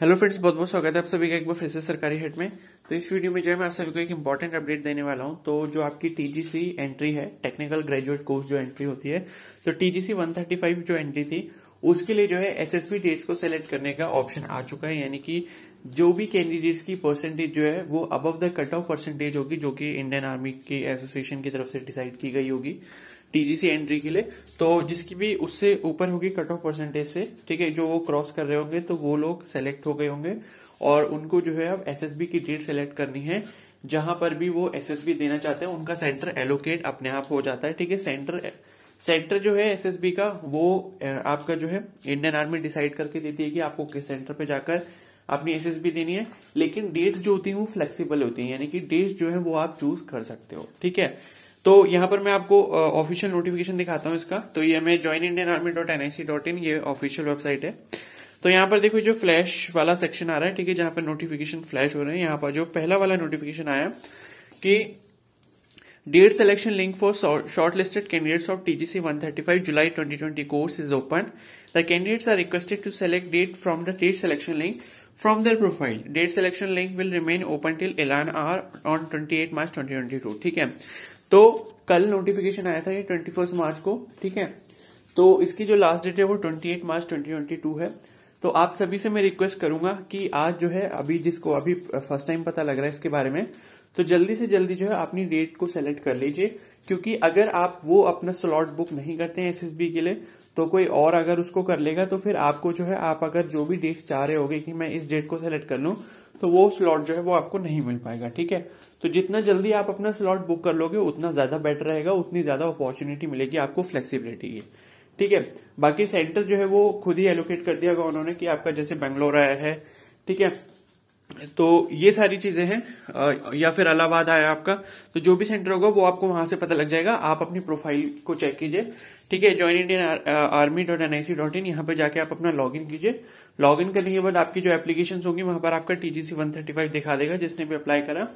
Hello friends बहुत बहुत स्वागत है आप सभी का एक बार फिर से सरकारी हेड में तो इस वीडियो में जो है मैं आप सभी को एक इंपॉर्टेंट अपडेट देने वाला हूं तो जो आपकी टीजीसी एंट्री है टेक्निकल ग्रेजुएट कोर्स जो एंट्री होती है तो टीजीसी 135 जो एंट्री थी उसके लिए जो है एसएसपी डेट्स को सेलेक्ट करने का ऑप्शन आ चुका है यानी कि जो भी कैंडिडेट्स की परसेंटेज जो है वो above the cut off percentage होगी जो कि इंडियन आर्मी की एसोसिएशन की तरफ से डिसाइड की गई होगी टीजीसी एंट्री के लिए तो जिसकी भी उससे ऊपर होगी कट ऑफ परसेंटेज से ठीक है जो वो क्रॉस कर रहे होंगे तो वो लोग सेलेक्ट हो गए होंगे और उनको जो है अब एसएसबी की डेट सेलेक्ट करनी है जहां पर भी वो एसएसबी देना चाहते हैं उनका सेंटर एलोकेट अपने आप हो जाता है ठीक है सेंटर सेंटर जो है एसएसबी का वो आपका जो है इंडियन आर्मी डिसाइड करके देती है कि आपको किस सेंटर पे जाकर एस एसएसबी देनी है लेकिन डेट्स जो होती है वो फ्लेक्सिबल होती है यानी कि डेट्स जो है वो आप चूज कर सकते हो ठीक है तो यहाँ पर मैं आपको ऑफिशियल नोटिफिकेशन दिखाता हूँ इसका तो ये मैं join Indian army dot N I C dot in ये ऑफिशियल वेबसाइट है तो यहाँ पर देखो जो फ्लैश वाला सेक्शन आ रहा है ठीक है जहां पर नोटिफिकेशन फ्लैश हो रहे हैं यहाँ पर जो पहला वाला नोटिफिकेशन आया कि date selection link for shortlisted candidates of TGC 135 July 2020 course is open the candidates are requested to select date from the date selection link from their profile. Date selection link will remain open till एलान आर on 28 March 2022. ठीक है तो कल notification आया था ये first March को ठीक है तो इसकी जो लास्ट डेट है वो एट मार्च टू है तो आप सभी से मैं रिक्वेस्ट करूंगा कि आज जो है अभी जिसको अभी फर्स्ट टाइम पता लग रहा है इसके बारे में तो जल्दी से जल्दी जो है अपनी डेट को सेलेक्ट कर लीजिए क्योंकि अगर आप वो अपना स्लॉट बुक नहीं करते हैं एस के लिए तो कोई और अगर उसको कर लेगा तो फिर आपको जो है आप अगर जो भी डेट चाह रहे हो कि मैं इस डेट को सेलेक्ट कर लूँ तो वो स्लॉट जो है वो आपको नहीं मिल पाएगा ठीक है तो जितना जल्दी आप अपना स्लॉट बुक कर लोगे उतना ज्यादा बेटर रहेगा उतनी ज्यादा अपॉर्चुनिटी मिलेगी आपको फ्लेक्सिबिलिटी की ठीक है बाकी सेंटर जो है वो खुद ही एलोकेट कर दिया गया उन्होंने कि आपका जैसे बेंगलोर आया है ठीक है तो ये सारी चीजें हैं या फिर अलाहाबाद आया आपका तो जो भी सेंटर होगा वो आपको वहां से पता लग जाएगा आप अपनी प्रोफाइल को चेक कीजिए ठीक है join Indian army dot N I C dot in यहाँ पर जाके आप अपना लॉग इन कीजिए लॉग इन करने के बाद आपकी जो एप्लीकेशन होगी वहां पर आपका टीजीसी वन थर्टी फाइव दिखा देगा जिसने भी अप्लाई करा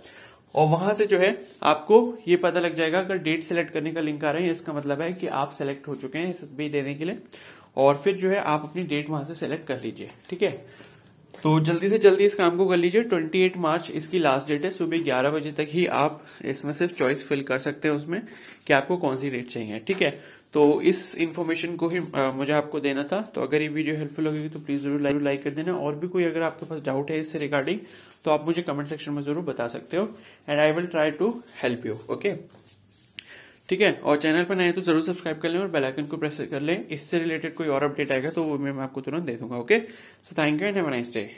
और वहां से जो है आपको ये पता लग जाएगा अगर डेट सेलेक्ट करने का लिंक आ रहा है इसका मतलब है कि आप सेलेक्ट हो चुके हैं एस देने के लिए और फिर जो है आप अपनी डेट वहां से सेलेक्ट कर लीजिए ठीक है तो जल्दी से जल्दी इस काम को कर लीजिए 28 मार्च इसकी लास्ट डेट है सुबह 11 बजे तक ही आप इसमें सिर्फ चॉइस फिल कर सकते हैं उसमें कि आपको कौन सी डेट चाहिए ठीक है तो इस इन्फॉर्मेशन को ही आ, मुझे आपको देना था तो अगर ये वीडियो हेल्पफुल होगी तो प्लीज जरूर लाइक लाइक कर देना और भी कोई अगर आपके पास डाउट है इससे रिगार्डिंग तो आप मुझे कमेंट सेक्शन में जरूर बता सकते हो and I will try to help you okay ठीक है और चैनल पर नए तो जरूर सब्सक्राइब कर लें और बेल आइकन को प्रेस कर लें इससे रिलेटेड कोई और अपडेट आएगा तो वो मैं आपको तुरंत दे दूंगा okay so thank you and have nice day